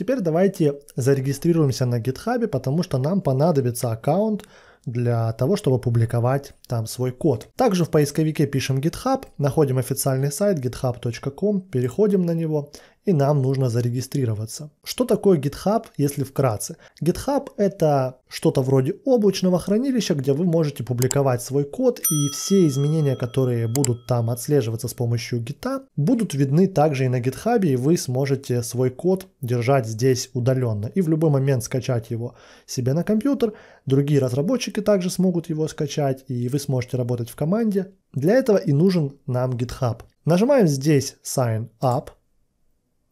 Теперь давайте зарегистрируемся на GitHub, потому что нам понадобится аккаунт для того, чтобы публиковать там свой код. Также в поисковике пишем GitHub, находим официальный сайт github.com, переходим на него и нам нужно зарегистрироваться. Что такое GitHub, если вкратце? GitHub это что-то вроде облачного хранилища, где вы можете публиковать свой код, и все изменения, которые будут там отслеживаться с помощью Git, будут видны также и на GitHub, и вы сможете свой код держать здесь удаленно, и в любой момент скачать его себе на компьютер, другие разработчики также смогут его скачать, и вы сможете работать в команде. Для этого и нужен нам GitHub. Нажимаем здесь Sign Up –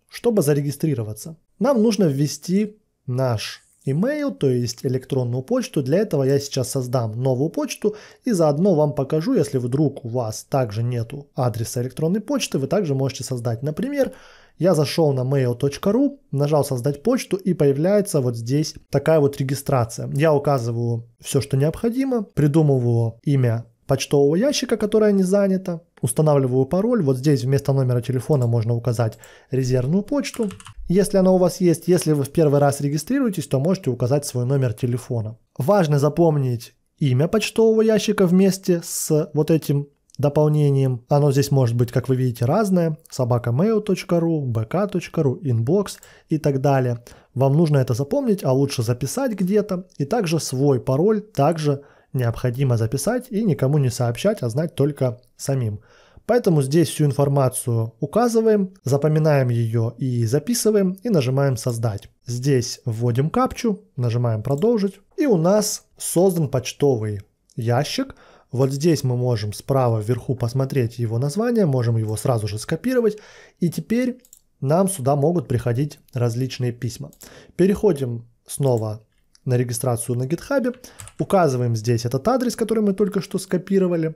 чтобы зарегистрироваться, нам нужно ввести наш email, то есть электронную почту. Для этого я сейчас создам новую почту и заодно вам покажу, если вдруг у вас также нету адреса электронной почты, вы также можете создать. Например, я зашел на mail.ru, нажал создать почту и появляется вот здесь такая вот регистрация. Я указываю все, что необходимо, придумываю имя почтового ящика, которое не занято, устанавливаю пароль. Вот здесь вместо номера телефона можно указать резервную почту. Если она у вас есть, если вы в первый раз регистрируетесь, то можете указать свой номер телефона. Важно запомнить имя почтового ящика вместе с вот этим дополнением. Оно здесь может быть, как вы видите, разное. собакамейл.ру, bk.ru, inbox и так далее. Вам нужно это запомнить, а лучше записать где-то. И также свой пароль также необходимо записать и никому не сообщать, а знать только самим. Поэтому здесь всю информацию указываем, запоминаем ее и записываем и нажимаем «Создать». Здесь вводим капчу, нажимаем «Продолжить» и у нас создан почтовый ящик. Вот здесь мы можем справа вверху посмотреть его название, можем его сразу же скопировать. И теперь нам сюда могут приходить различные письма. Переходим снова на регистрацию на GitHub. Указываем здесь этот адрес, который мы только что скопировали.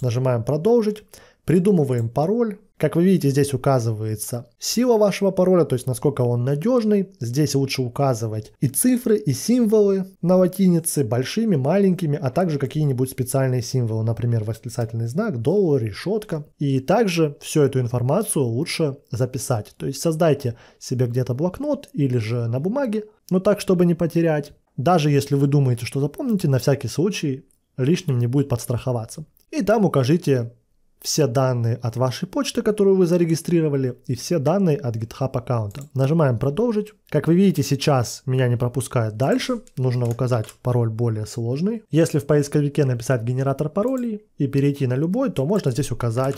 Нажимаем «Продолжить». Придумываем пароль. Как вы видите, здесь указывается сила вашего пароля, то есть насколько он надежный. Здесь лучше указывать и цифры, и символы на латинице, большими, маленькими, а также какие-нибудь специальные символы, например, восклицательный знак, доллар, решетка. И также всю эту информацию лучше записать. То есть создайте себе где-то блокнот или же на бумаге, но так, чтобы не потерять. Даже если вы думаете, что запомните, на всякий случай лишним не будет подстраховаться. И там укажите все данные от вашей почты, которую вы зарегистрировали, и все данные от GitHub аккаунта. Нажимаем «Продолжить». Как вы видите, сейчас меня не пропускает дальше. Нужно указать пароль более сложный. Если в поисковике написать «Генератор паролей» и перейти на любой, то можно здесь указать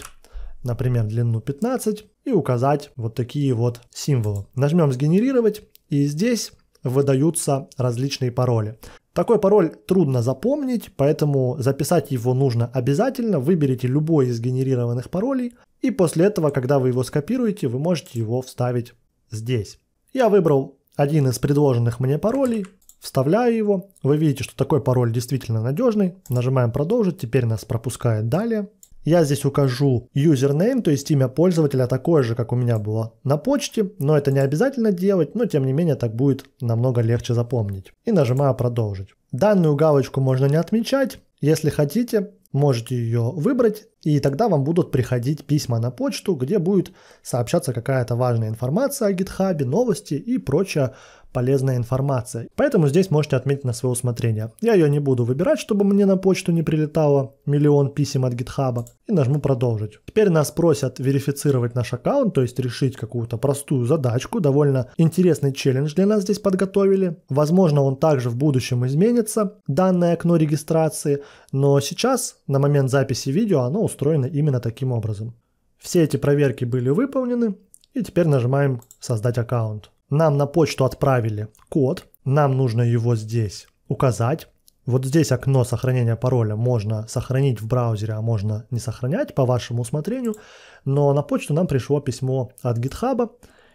например, длину 15 и указать вот такие вот символы. Нажмем «Сгенерировать» и здесь выдаются различные пароли. Такой пароль трудно запомнить, поэтому записать его нужно обязательно. Выберите любой из генерированных паролей, и после этого, когда вы его скопируете, вы можете его вставить здесь. Я выбрал один из предложенных мне паролей, вставляю его. Вы видите, что такой пароль действительно надежный. Нажимаем продолжить, теперь нас пропускает далее. Я здесь укажу username, то есть имя пользователя такое же, как у меня было на почте, но это не обязательно делать, но тем не менее так будет намного легче запомнить. И нажимаю продолжить. Данную галочку можно не отмечать, если хотите, можете ее выбрать, и тогда вам будут приходить письма на почту, где будет сообщаться какая-то важная информация о GitHub, новости и прочая полезная информация. Поэтому здесь можете отметить на свое усмотрение. Я ее не буду выбирать, чтобы мне на почту не прилетало миллион писем от гитхаба. И нажму продолжить. Теперь нас просят верифицировать наш аккаунт, то есть решить какую-то простую задачку. Довольно интересный челлендж для нас здесь подготовили. Возможно, он также в будущем изменится, данное окно регистрации. Но сейчас, на момент записи видео, оно устроено именно таким образом. Все эти проверки были выполнены. И теперь нажимаем «Создать аккаунт». Нам на почту отправили код, нам нужно его здесь указать. Вот здесь окно сохранения пароля можно сохранить в браузере, а можно не сохранять по вашему усмотрению. Но на почту нам пришло письмо от GitHub.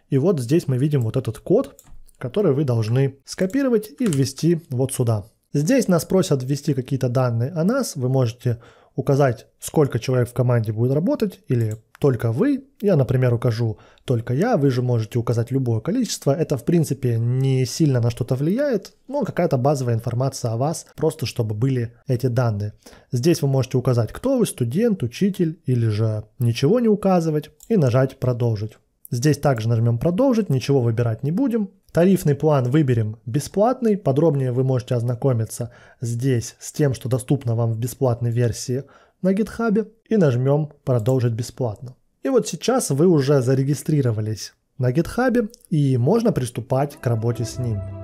И вот здесь мы видим вот этот код, который вы должны скопировать и ввести вот сюда. Здесь нас просят ввести какие-то данные о нас. Вы можете указать, сколько человек в команде будет работать, или только вы. Я, например, укажу только я, вы же можете указать любое количество. Это, в принципе, не сильно на что-то влияет, но какая-то базовая информация о вас, просто чтобы были эти данные. Здесь вы можете указать, кто вы, студент, учитель, или же ничего не указывать, и нажать «Продолжить». Здесь также нажмем «Продолжить», ничего выбирать не будем. Тарифный план выберем «Бесплатный». Подробнее вы можете ознакомиться здесь с тем, что доступно вам в бесплатной версии на GitHub. И нажмем «Продолжить бесплатно». И вот сейчас вы уже зарегистрировались на GitHub и можно приступать к работе с ним.